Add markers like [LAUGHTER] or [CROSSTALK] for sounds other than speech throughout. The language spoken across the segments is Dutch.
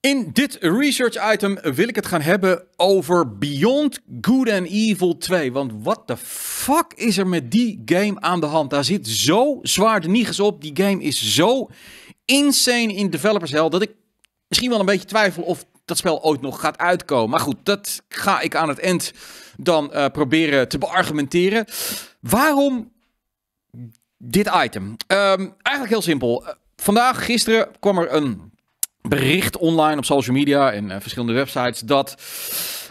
In dit research item wil ik het gaan hebben over Beyond Good and Evil 2. Want wat de fuck is er met die game aan de hand? Daar zit zo zwaar de nieges op. Die game is zo insane in developers hell dat ik misschien wel een beetje twijfel of dat spel ooit nog gaat uitkomen. Maar goed, dat ga ik aan het eind dan eh, proberen te beargumenteren. Waarom dit item? Ehm, eigenlijk heel simpel. Eh, vandaag, gisteren, kwam er een bericht online op social media en eh, verschillende websites dat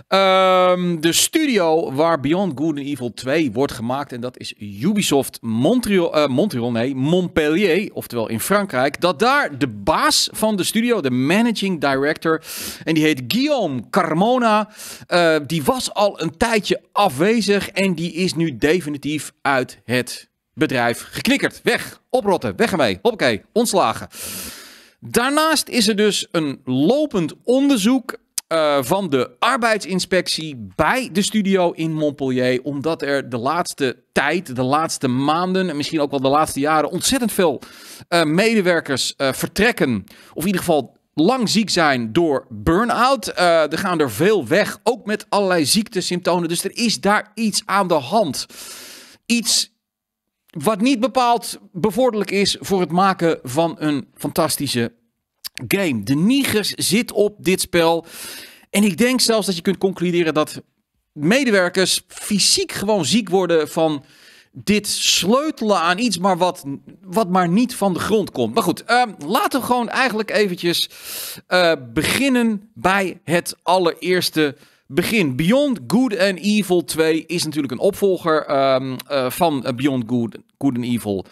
ehm, de studio waar Beyond Good and Evil 2 wordt gemaakt en dat is Ubisoft Montreal, eh, Montreal nee, Montpellier, oftewel in Frankrijk, dat daar de baas van de studio, de managing director, en die heet Guillaume Carmona, eh, die was al een tijdje afwezig en die is nu definitief uit het bedrijf geknikkerd. Weg, oprotten, weg ermee, hoppakee, ontslagen. Daarnaast is er dus een lopend onderzoek eh, van de arbeidsinspectie bij de studio in Montpellier. Omdat er de laatste tijd, de laatste maanden en misschien ook wel de laatste jaren ontzettend veel eh, medewerkers eh, vertrekken. Of in ieder geval lang ziek zijn door burn-out. er gaan er veel weg, ook met allerlei ziektesymptomen. Dus er is daar iets aan de hand. Iets wat niet bepaald bevorderlijk is voor het maken van een fantastische game. De Nigers zit op dit spel. En ik denk zelfs dat je kunt concluderen dat medewerkers fysiek gewoon ziek worden van dit sleutelen aan iets, maar wat, wat maar niet van de grond komt. Maar goed, ehm, laten we gewoon eigenlijk eventjes eh, beginnen bij het allereerste begin. Beyond Good and Evil 2 is natuurlijk een opvolger ehm, eh, van eh, Beyond Good, Good and Evil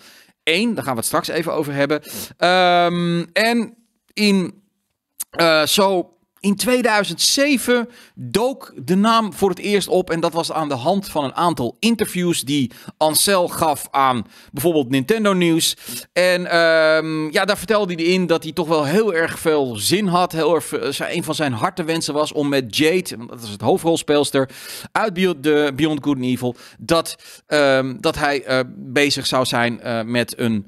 1. Daar gaan we het straks even over hebben. Ehm, en in eh, zo. In 2007 dook de naam voor het eerst op en dat was aan de hand van een aantal interviews die Ansel gaf aan bijvoorbeeld Nintendo News. En ehm, ja, daar vertelde hij in dat hij toch wel heel erg veel zin had. Heel erg, een van zijn wensen was om met Jade, dat is het hoofdrolspeelster uit Beyond, de Beyond Good and Evil, dat, ehm, dat hij eh, bezig zou zijn eh, met een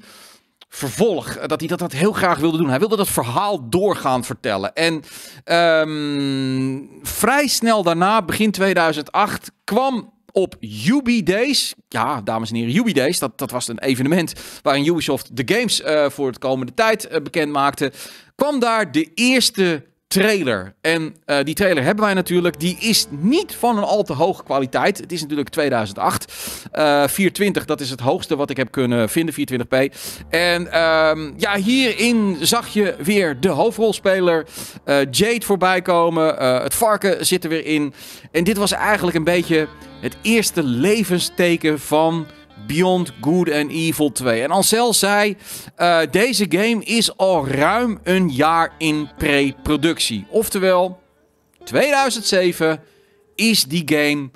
vervolg. Eh, dat hij dat, dat heel graag wilde doen. Hij wilde dat verhaal doorgaan vertellen. En ehm, vrij snel daarna, begin 2008, kwam op Ubi Days. Ja, dames en heren, Ubi Days, dat, dat was een evenement waarin Ubisoft de games eh, voor de komende tijd eh, bekend maakte. Kwam daar de eerste trailer. En eh, die trailer hebben wij natuurlijk. Die is niet van een al te hoge kwaliteit. Het is natuurlijk 2008. Uh, 420, dat is het hoogste wat ik heb kunnen vinden, 420p. En ehm, ja, hierin zag je weer de hoofdrolspeler eh, Jade voorbij komen. Eh, het varken zit er weer in. En dit was eigenlijk een beetje het eerste levensteken van Beyond Good and Evil 2. En Ansel zei, eh, deze game is al ruim een jaar in pre-productie. Oftewel, 2007 is die game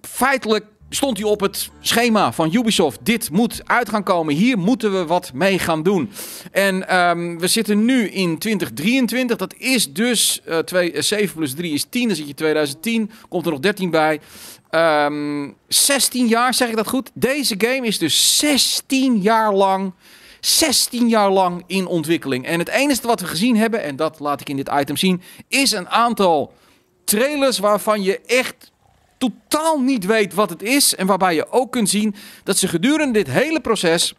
feitelijk stond hij op het schema van Ubisoft. Dit moet uit gaan komen. Hier moeten we wat mee gaan doen. En ehm, we zitten nu in 2023. Dat is dus eh, twee, 7 eh, plus 3 is 10. Dan zit je 2010. Komt er nog 13 bij. 16 ehm, jaar, zeg ik dat goed? Deze game is dus 16 jaar lang 16 jaar lang in ontwikkeling. En het enige wat we gezien hebben, en dat laat ik in dit item zien, is een aantal trailers waarvan je echt totaal niet weet wat het is. En waarbij je ook kunt zien dat ze gedurende dit hele proces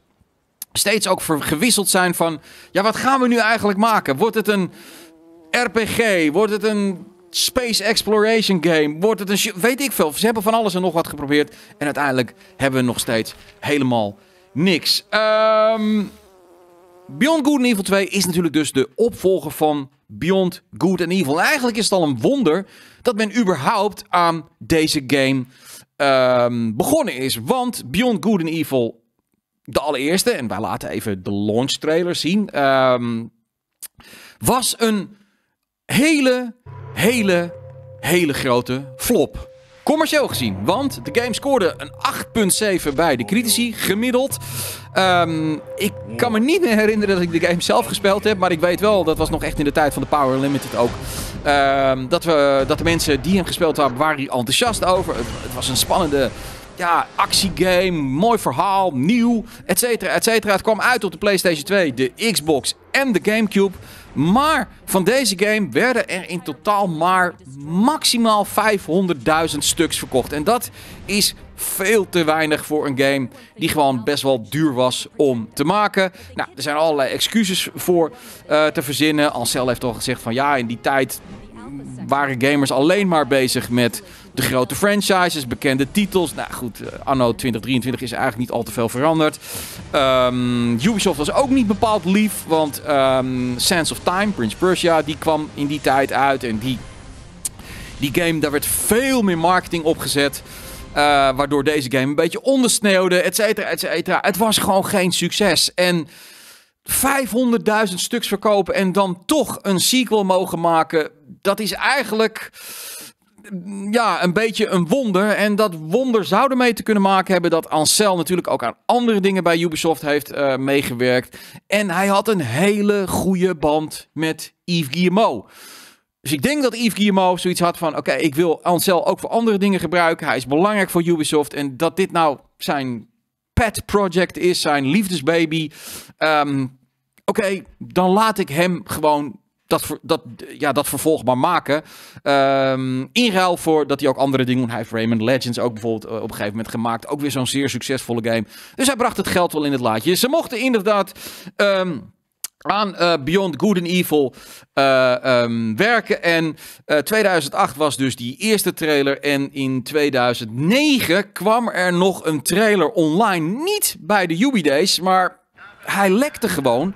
steeds ook gewisseld zijn van... Ja, wat gaan we nu eigenlijk maken? Wordt het een RPG? Wordt het een space exploration game? Wordt het een... Weet ik veel. Ze hebben van alles en nog wat geprobeerd. En uiteindelijk hebben we nog steeds helemaal niks. Ehm, Beyond Good and Evil 2 is natuurlijk dus de opvolger van Beyond Good and Evil. En eigenlijk is het al een wonder dat men überhaupt aan deze game ehm, begonnen is. Want Beyond Good and Evil, de allereerste, en wij laten even de launch trailer zien, ehm, was een hele, hele, hele grote flop. Commercieel gezien, want de game scoorde een 8,7 bij de critici gemiddeld. Ehm, ik kan me niet meer herinneren dat ik de game zelf gespeeld heb. Maar ik weet wel, dat was nog echt in de tijd van de Power Limited ook. Ehm, dat, we, dat de mensen die hem gespeeld hebben, waren hier enthousiast over. Het, was een spannende ja, actiegame, mooi verhaal, nieuw, et cetera, et cetera. Het kwam uit op de PlayStation 2, de Xbox en de GameCube. Maar van deze game werden er in totaal maar maximaal 500.000 stuks verkocht. En dat is veel te weinig voor een game die gewoon best wel duur was om te maken. Nou, er zijn allerlei excuses voor eh, te verzinnen. Ansel heeft al gezegd van ja, in die tijd waren gamers alleen maar bezig met de grote franchises, bekende titels. Nou goed, eh, anno 2023 is eigenlijk niet al te veel veranderd. Ehm, Ubisoft was ook niet bepaald lief, want um, Sands of Time, Prince Persia, die kwam in die tijd uit en die, die game, daar werd veel meer marketing op gezet. Eh, waardoor deze game een beetje ondersneeuwde, et cetera, et cetera. Het was gewoon geen succes. En 500.000 stuks verkopen en dan toch een sequel mogen maken, dat is eigenlijk mm, ja, een beetje een wonder. En dat wonder zou ermee te kunnen maken hebben dat Ansel natuurlijk ook aan andere dingen bij Ubisoft heeft eh, meegewerkt. En hij had een hele goede band met Yves Guillemot. Dus ik denk dat Yves Guillemot zoiets had van... oké, ik wil Ansel ook voor andere dingen gebruiken. Hij is belangrijk voor Ubisoft. En dat dit nou zijn pet project is, zijn liefdesbaby. Ehm, oké, dan laat ik hem gewoon dat, dat, ja, dat vervolg maar maken. Um, in ruil voor dat hij ook andere dingen Hij heeft Raymond Legends ook bijvoorbeeld eh, op een gegeven moment gemaakt. Ook weer zo'n zeer succesvolle game. Dus hij bracht het geld wel in het laadje. Ze mochten inderdaad... Ehm, aan eh, Beyond Good and Evil eh, ehm, werken. En 2008 eh, was dus die eerste trailer. En in 2009 kwam er nog een trailer online. Niet bij de Ubi Days, maar hij lekte gewoon.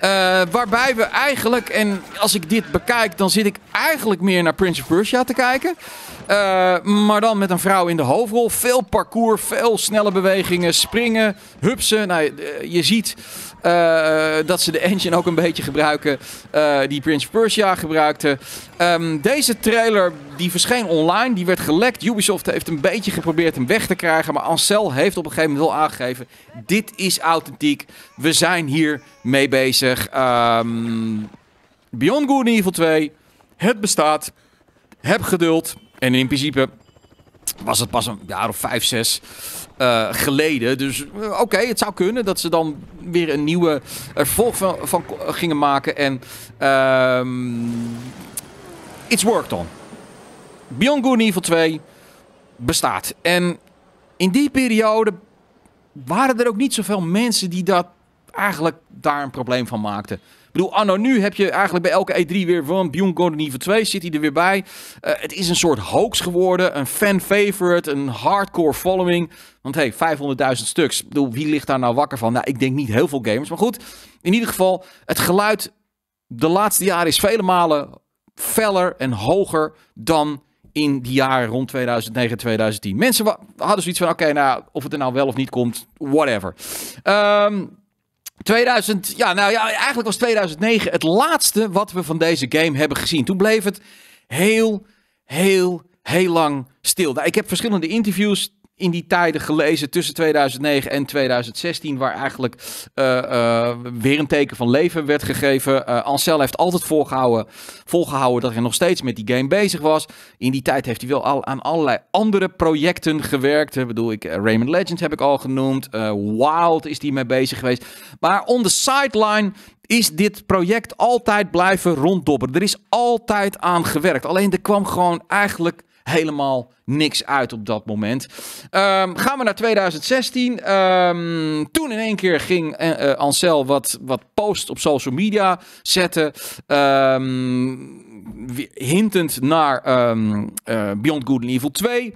Eh, waarbij we eigenlijk, en als ik dit bekijk, dan zit ik eigenlijk meer naar Prince of Persia te kijken. Eh, maar dan met een vrouw in de hoofdrol. Veel parcours, veel snelle bewegingen, springen, hupsen. Nou, eh, je ziet dat ze de engine ook een beetje gebruiken die Prince of Persia gebruikte. Ehm, deze trailer die verscheen online, die werd gelekt. Ubisoft heeft een beetje geprobeerd hem weg te krijgen. Maar Ancel heeft op een gegeven moment wel aangegeven: dit is authentiek. We zijn hier mee bezig. Ehm, Beyond Good and Evil 2. Het bestaat. Heb geduld. En in principe was het pas een jaar of vijf, zes eh, geleden. Dus eh, oké, het zou kunnen dat ze dan weer een nieuwe vervolg van, van gingen maken. En um, it's worked on. Beyond Good Evil 2 bestaat. En in die periode waren er ook niet zoveel mensen die dat eigenlijk daar een probleem van maakten. Ik bedoel, anno nu heb je eigenlijk bij elke E3 weer van Beyond Good Evil 2 zit hij er weer bij. Eh, het is een soort hoax geworden, een fan favorite, een hardcore following. Want hey, 500.000 stuks. Ik bedoel, wie ligt daar nou wakker van? Nou, ik denk niet heel veel gamers. Maar goed, in ieder geval, het geluid de laatste jaren is vele malen feller en hoger dan in die jaren rond 2009, 2010. Mensen hadden zoiets van, oké, nou, of het er nou wel of niet komt, whatever. 2000, ehm, ja, nou ja, eigenlijk was 2009 het laatste wat we van deze game hebben gezien. Toen bleef het heel, heel, heel lang stil. Nou, ik heb verschillende interviews in die tijden gelezen tussen 2009 en 2016, waar eigenlijk eh, eh, weer een teken van leven werd gegeven. Uh, Ancel heeft altijd volgehouden, volgehouden dat hij nog steeds met die game bezig was. In die tijd heeft hij wel al aan allerlei andere projecten gewerkt. Ik bedoel, ik, Raymond Legends heb ik al genoemd. Wild is hij mee bezig geweest. Maar on the sideline is dit project altijd blijven ronddobberen. Er is altijd aan gewerkt. Alleen er kwam gewoon eigenlijk helemaal niks uit op dat moment. Um, gaan we naar 2016. Ehm, toen in één keer ging uh, eh, eh, Ansel wat, wat posts op social media zetten. Ehm, hintend naar eh, Beyond Good and Evil 2.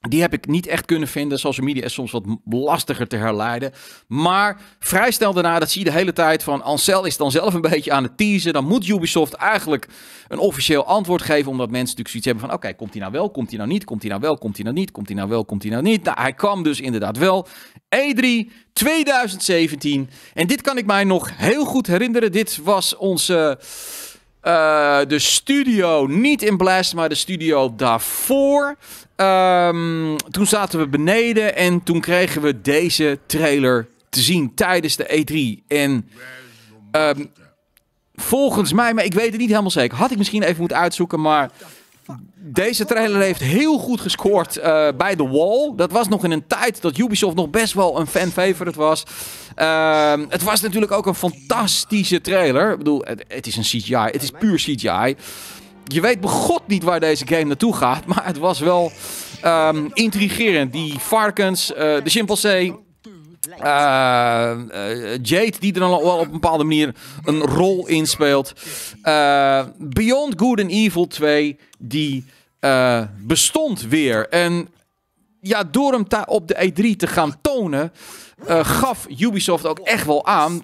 Die heb ik niet echt kunnen vinden. Social media is soms wat lastiger te herleiden. Maar vrij snel daarna, dat zie je de hele tijd van Ansel is dan zelf een beetje aan het teasen. Dan moet Ubisoft eigenlijk een officieel antwoord geven. Omdat mensen natuurlijk zoiets hebben van oké, komt hij nou wel, komt hij nou niet, komt hij nou wel, komt hij nou niet, komt hij nou wel, komt hij nou niet. Nou, hij kwam dus inderdaad wel. E3 2017. En dit kan ik mij nog heel goed herinneren. Dit was onze... Eh, de studio niet in Blast, maar de studio daarvoor. Ehm, toen zaten we beneden en toen kregen we deze trailer te zien tijdens de E3. En ehm, volgens mij, maar ik weet het niet helemaal zeker, had ik misschien even moeten uitzoeken, maar deze trailer heeft heel goed gescoord eh, bij The Wall. Dat was nog in een tijd dat Ubisoft nog best wel een fan-favorite was. Ehm, het was natuurlijk ook een fantastische trailer. Ik bedoel, het, het is een CGI. Het is puur CGI. Je weet begot niet waar deze game naartoe gaat. [LAUGHS] Maar het was wel ehm, intrigerend. Die varkens, uh, de chimpansee, eh, eh, Jade, die er dan wel op een bepaalde manier een rol in speelt. Eh, Beyond Good and Evil 2, die bestond weer. En ja, door hem op de E3 te gaan tonen, gaf Ubisoft ook echt wel aan: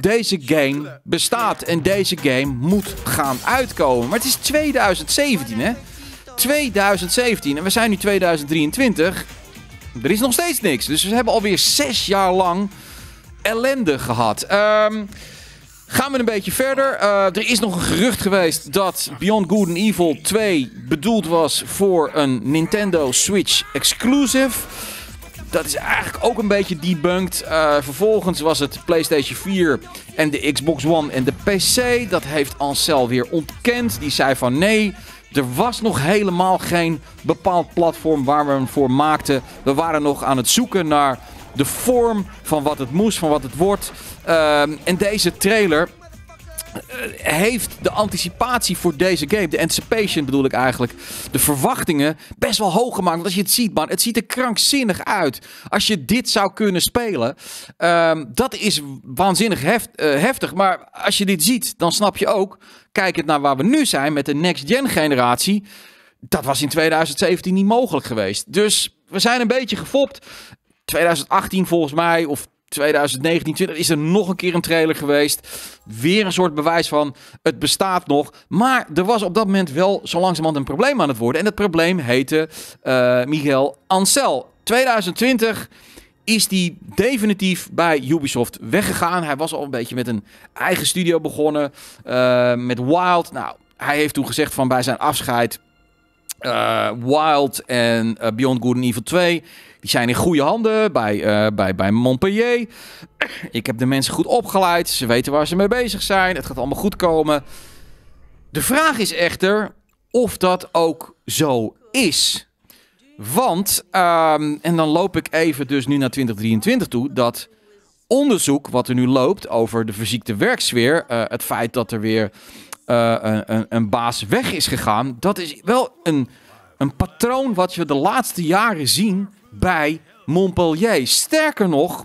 deze game bestaat en deze game moet gaan uitkomen. Maar het is 2017, hè? 2017 en we zijn nu 2023. Er is nog steeds niks. Dus we hebben alweer zes jaar lang ellende gehad. Ehm, gaan we een beetje verder. Eh, er is nog een gerucht geweest dat Beyond Good and Evil 2 bedoeld was voor een Nintendo Switch exclusive. Dat is eigenlijk ook een beetje debunked. Eh, vervolgens was het PlayStation 4 en de Xbox One en de PC. Dat heeft Ancel weer ontkend. Die zei van nee, er was nog helemaal geen bepaald platform waar we hem voor maakten. We waren nog aan het zoeken naar de vorm van wat het moest, van wat het wordt. Ehm, en deze trailer eh, heeft de anticipatie voor deze game, de anticipation bedoel ik eigenlijk, de verwachtingen best wel hoog gemaakt. Want als je het ziet, man, het ziet er krankzinnig uit. Als je dit zou kunnen spelen, ehm, dat is waanzinnig eh, heftig. Maar als je dit ziet, dan snap je ook, kijkend naar waar we nu zijn met de next-gen generatie, dat was in 2017 niet mogelijk geweest. Dus we zijn een beetje gefopt. 2018 volgens mij, of 2019, 20 is er nog een keer een trailer geweest. Weer een soort bewijs van het bestaat nog. Maar er was op dat moment wel zo langzamerhand een probleem aan het worden. En dat probleem heette uh, Miguel Ancel. 2020 is die definitief bij Ubisoft weggegaan. Hij was al een beetje met een eigen studio begonnen, eh, met Wild. Nou, hij heeft toen gezegd van bij zijn afscheid... Uh, Wild en Beyond Good and Evil 2 die zijn in goede handen bij, eh, bij, bij Montpellier. Ik heb de mensen goed opgeleid. Ze weten waar ze mee bezig zijn. Het gaat allemaal goed komen. De vraag is echter of dat ook zo is. Want, ehm, en dan loop ik even dus nu naar 2023 toe, dat onderzoek wat er nu loopt over de verziekte werksfeer, eh, het feit dat er weer eh, een, een, baas weg is gegaan, dat is wel een, een patroon wat we de laatste jaren zien bij Montpellier. Sterker nog,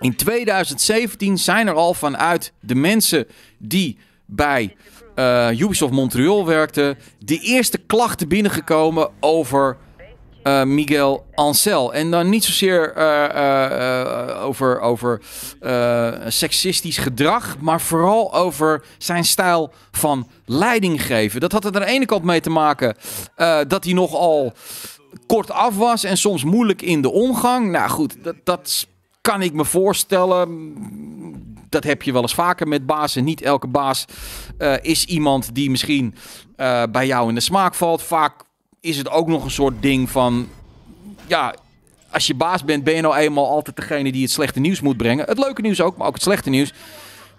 in 2017 zijn er al vanuit de mensen die bij uh, Ubisoft Montreal werkten, de eerste klachten binnengekomen over eh, Miguel Ancel. En dan niet zozeer eh, over, over seksistisch gedrag, maar vooral over zijn stijl van leiding geven. Dat had er aan de ene kant mee te maken dat hij nogal kort af was en soms moeilijk in de omgang. Nou goed, dat, dat kan ik me voorstellen. Dat heb je wel eens vaker met bazen. Niet elke baas eh, is iemand die misschien eh, bij jou in de smaak valt. Vaak is het ook nog een soort ding van. Ja, als je baas bent, ben je nou eenmaal altijd degene die het slechte nieuws moet brengen. Het leuke nieuws ook, maar ook het slechte nieuws.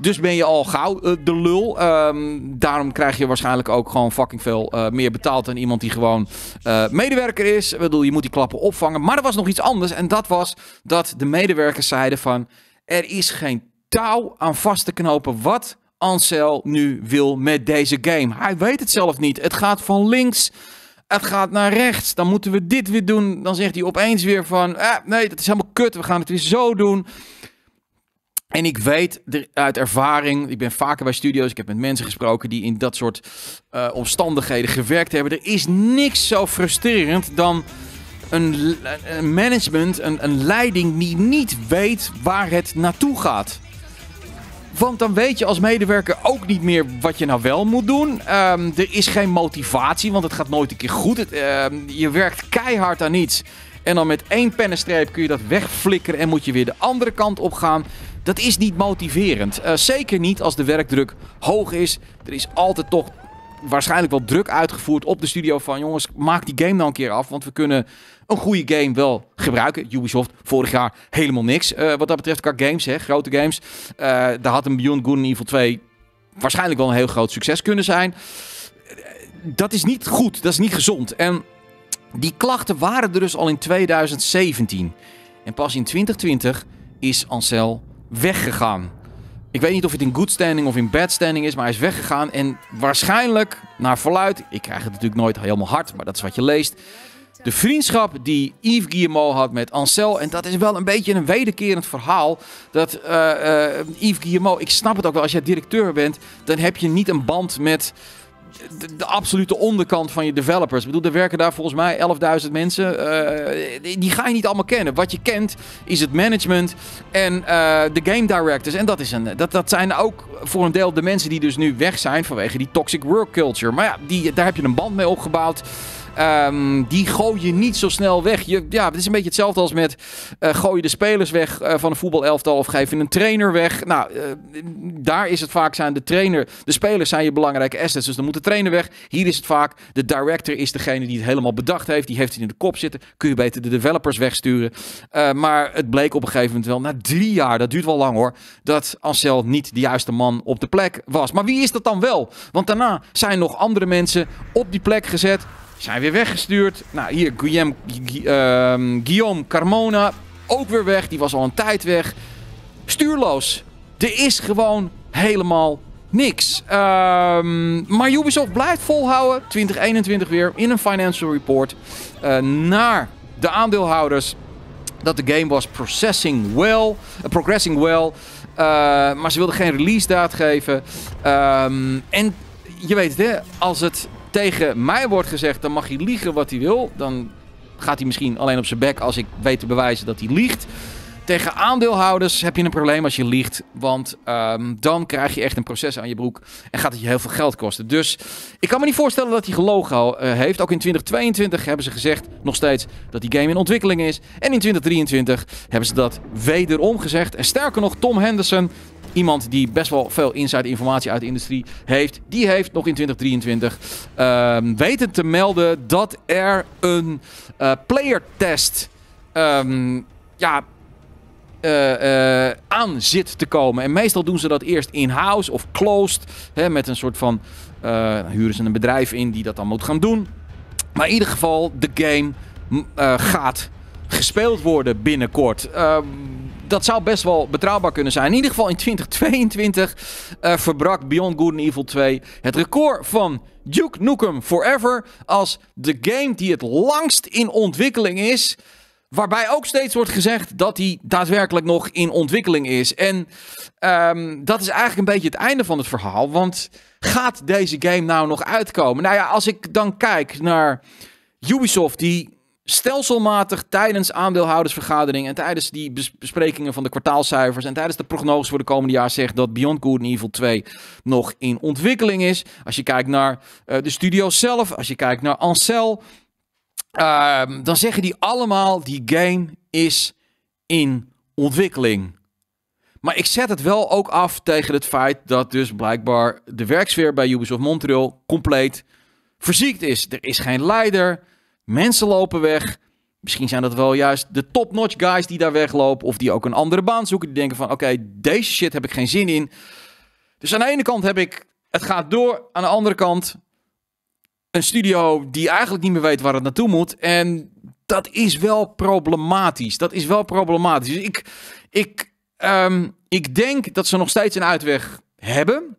Dus ben je al gauw eh, de lul. Ehm, daarom krijg je waarschijnlijk ook gewoon fucking veel eh, meer betaald dan iemand die gewoon eh, medewerker is. Ik bedoel, je moet die klappen opvangen. Maar er was nog iets anders. En dat was dat de medewerkers zeiden van... Er is geen touw aan vast te knopen wat Ansel nu wil met deze game. Hij weet het zelf niet. Het gaat van links het gaat naar rechts. Dan moeten we dit weer doen. Dan zegt hij opeens weer van, nee, dat is helemaal kut. We gaan het weer zo doen. En ik weet uit ervaring, ik ben vaker bij studio's, ik heb met mensen gesproken die in dat soort eh, omstandigheden gewerkt hebben. Er is niks zo frustrerend dan een, management, een, een leiding die niet weet waar het naartoe gaat. Want dan weet je als medewerker ook niet meer wat je nou wel moet doen. Ehm, er is geen motivatie, want het gaat nooit een keer goed. Het, ehm, je werkt keihard aan iets. En dan met één pennenstreep kun je dat wegflikkeren en moet je weer de andere kant op gaan dat is niet motiverend. Eh, zeker niet als de werkdruk hoog is. Er is altijd toch waarschijnlijk wel druk uitgevoerd op de studio van jongens, maak die game dan een keer af. Want we kunnen een goede game wel gebruiken. Ubisoft vorig jaar helemaal niks. Eh, wat dat betreft qua games, hè, grote games. Uh, daar had een Beyond Good and Evil 2 waarschijnlijk wel een heel groot succes kunnen zijn. Dat is niet goed, dat is niet gezond. En die klachten waren er dus al in 2017. En pas in 2020 is Ancel weggegaan. Ik weet niet of het in good standing of in bad standing is, maar hij is weggegaan. En waarschijnlijk, naar verluid, ik krijg het natuurlijk nooit helemaal hard, maar dat is wat je leest. De vriendschap die Yves Guillemot had met Ansel. En dat is wel een beetje een wederkerend verhaal. Dat eh, eh, Yves Guillemot, ik snap het ook wel, als jij directeur bent, dan heb je niet een band met de, absolute onderkant van je developers. Ik bedoel, er werken daar volgens mij 11.000 mensen. Eh, die ga je niet allemaal kennen. Wat je kent is het management en eh, de game directors. En dat, is een, dat, dat zijn ook voor een deel de mensen die dus nu weg zijn vanwege die toxic work culture. Maar ja, die, daar heb je een band mee opgebouwd. Ehm, die gooi je niet zo snel weg. Je, ja, het is een beetje hetzelfde als met eh, gooi je de spelers weg eh, van een voetbalelftal of geef je een trainer weg. Nou, eh, daar is het vaak zijn de trainer, de spelers zijn je belangrijke assets, dus dan moet de trainer weg. Hier is het vaak de director is degene die het helemaal bedacht heeft, die heeft het in de kop zitten. Kun je beter de developers wegsturen. maar het bleek op een gegeven moment wel na drie jaar, dat duurt wel lang hoor, dat Ancel niet de juiste man op de plek was. Maar wie is dat dan wel? Want daarna zijn nog andere mensen op die plek gezet zijn weer weggestuurd. Nou, hier Guillaume, ehm, Guillaume Carmona. Ook weer weg. Die was al een tijd weg. Stuurloos. Er is gewoon helemaal niks. Ehm, maar Ubisoft blijft volhouden. 2021 weer in een financial report. Eh, naar de aandeelhouders. Dat de game was processing well, eh, progressing well. Eh, maar ze wilden geen release date geven. Ehm, en je weet het, hè, als het tegen mij wordt gezegd, dan mag hij liegen wat hij wil. Dan gaat hij misschien alleen op zijn bek als ik weet te bewijzen dat hij liegt. Tegen aandeelhouders heb je een probleem als je liegt. Want ehm, dan krijg je echt een proces aan je broek. En gaat het je heel veel geld kosten. Dus ik kan me niet voorstellen dat hij gelogen eh, heeft. Ook in 2022 hebben ze gezegd nog steeds dat die game in ontwikkeling is. En in 2023 hebben ze dat wederom gezegd. En sterker nog, Tom Henderson, iemand die best wel veel inside informatie uit de industrie heeft. Die heeft nog in 2023 ehm, weten te melden dat er een eh, player test ehm, ja, eh, eh, aan zit te komen. En meestal doen ze dat eerst in-house of closed. Hè, met een soort van huren ze een bedrijf in die dat dan moet gaan doen. Maar in ieder geval, de game gaat gespeeld worden binnenkort. Ehm, dat zou best wel betrouwbaar kunnen zijn. In ieder geval in 2022 eh, verbrak Beyond Good and Evil 2 het record van Duke Nukem Forever als de game die het langst in ontwikkeling is. Waarbij ook steeds wordt gezegd dat hij daadwerkelijk nog in ontwikkeling is. En ehm, dat is eigenlijk een beetje het einde van het verhaal. Want gaat deze game nou nog uitkomen? Nou ja, als ik dan kijk naar Ubisoft, die stelselmatig tijdens aandeelhoudersvergaderingen en tijdens die besprekingen van de kwartaalcijfers en tijdens de prognoses voor de komende jaar zegt dat Beyond Good and Evil 2 nog in ontwikkeling is. Als je kijkt naar eh, de studio zelf, als je kijkt naar Ancel, ehm, dan zeggen die allemaal die game is in ontwikkeling. Maar ik zet het wel ook af tegen het feit dat dus blijkbaar de werksfeer bij Ubisoft Montreal compleet verziekt is. Er is geen leider. Mensen lopen weg. Misschien zijn dat wel juist de top-notch guys die daar weglopen. Of die ook een andere baan zoeken. Die denken van oké, deze shit heb ik geen zin in. Dus aan de ene kant heb ik het gaat door. Aan de andere kant een studio die eigenlijk niet meer weet waar het naartoe moet. En dat is wel problematisch. Dat is wel problematisch. Dus ik, ik, ehm, ik denk dat ze nog steeds een uitweg hebben.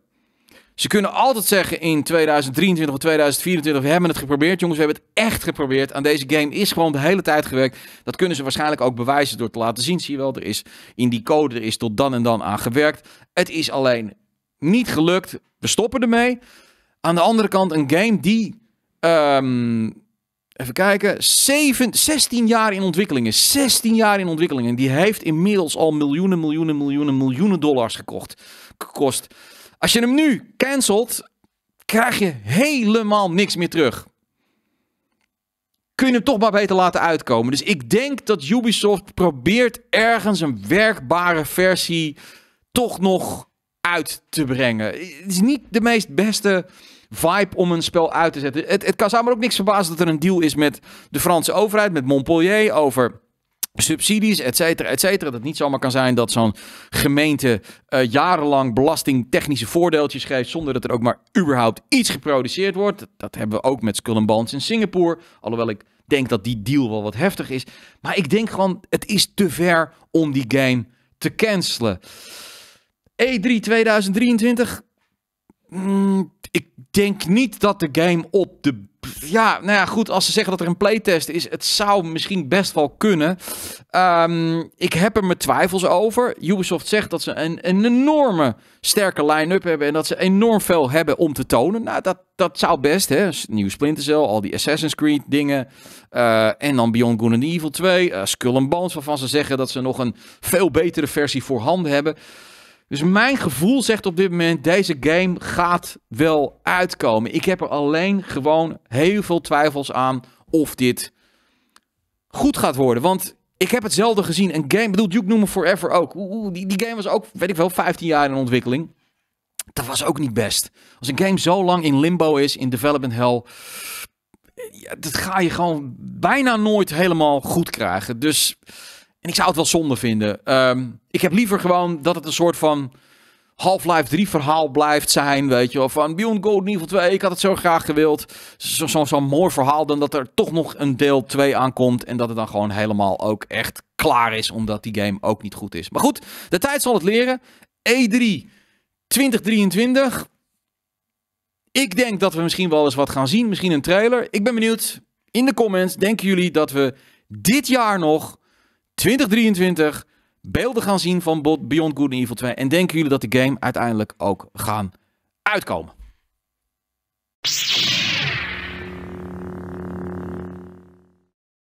Ze kunnen altijd zeggen in 2023 of 2024, we hebben het geprobeerd. Jongens, we hebben het echt geprobeerd. Aan deze game is gewoon de hele tijd gewerkt. Dat kunnen ze waarschijnlijk ook bewijzen door te laten zien. Zie je wel, er is in die code, er is tot dan en dan aan gewerkt. Het is alleen niet gelukt. We stoppen ermee. Aan de andere kant een game die, ehm, even kijken, 7, 16 jaar in ontwikkeling is. 16 jaar in ontwikkeling. En die heeft inmiddels al miljoenen, miljoenen, miljoenen, miljoenen dollars gekocht, gekost. Als je hem nu cancelt, krijg je helemaal niks meer terug. Kun je hem toch maar beter laten uitkomen. Dus ik denk dat Ubisoft probeert ergens een werkbare versie toch nog uit te brengen. Het is niet de meest beste vibe om een spel uit te zetten. Het, het kan samen ook niks verbazen dat er een deal is met de Franse overheid, met Montpellier, over subsidies, et cetera, et cetera. Dat het niet zomaar kan zijn dat zo'n gemeente eh, jarenlang belastingtechnische voordeeltjes geeft zonder dat er ook maar überhaupt iets geproduceerd wordt. Dat, hebben we ook met Skull Bones in Singapore, alhoewel ik denk dat die deal wel wat heftig is. Maar ik denk gewoon, het is te ver om die game te cancelen. E3 2023, mm, ik denk niet dat de game op de ja, nou ja, goed. Als ze zeggen dat er een playtest is, het zou misschien best wel kunnen. Ehm, ik heb er mijn twijfels over. Ubisoft zegt dat ze een, een enorme sterke line-up hebben en dat ze enorm veel hebben om te tonen. Nou, dat, dat zou best, hè. Nieuw Splinter Cell, al die Assassin's Creed dingen. Eh, en dan Beyond Good and Evil 2, eh, Skull and Bones, waarvan ze zeggen dat ze nog een veel betere versie voorhanden hebben. Dus mijn gevoel zegt op dit moment: deze game gaat wel uitkomen. Ik heb er alleen gewoon heel veel twijfels aan of dit goed gaat worden. Want ik heb hetzelfde gezien. Een game, bedoel, Duke Noemen Forever ook. Oeh, die, die game was ook, weet ik wel, 15 jaar in ontwikkeling. Dat was ook niet best. Als een game zo lang in limbo is, in development hell. Ja, dat ga je gewoon bijna nooit helemaal goed krijgen. Dus en ik zou het wel zonde vinden. Ehm, ik heb liever gewoon dat het een soort van Half-Life 3 verhaal blijft zijn, weet je wel. Van Beyond Gold Niveau 2, ik had het zo graag gewild. Zo'n zo, mooi verhaal dan dat er toch nog een deel 2 aankomt. En dat het dan gewoon helemaal ook echt klaar is, omdat die game ook niet goed is. Maar goed, de tijd zal het leren. E3 2023. Ik denk dat we misschien wel eens wat gaan zien. Misschien een trailer. Ik ben benieuwd. In de comments denken jullie dat we dit jaar nog 2023 beelden gaan zien van Bot Beyond Good and Evil 2. En denken jullie dat de game uiteindelijk ook gaan uitkomen?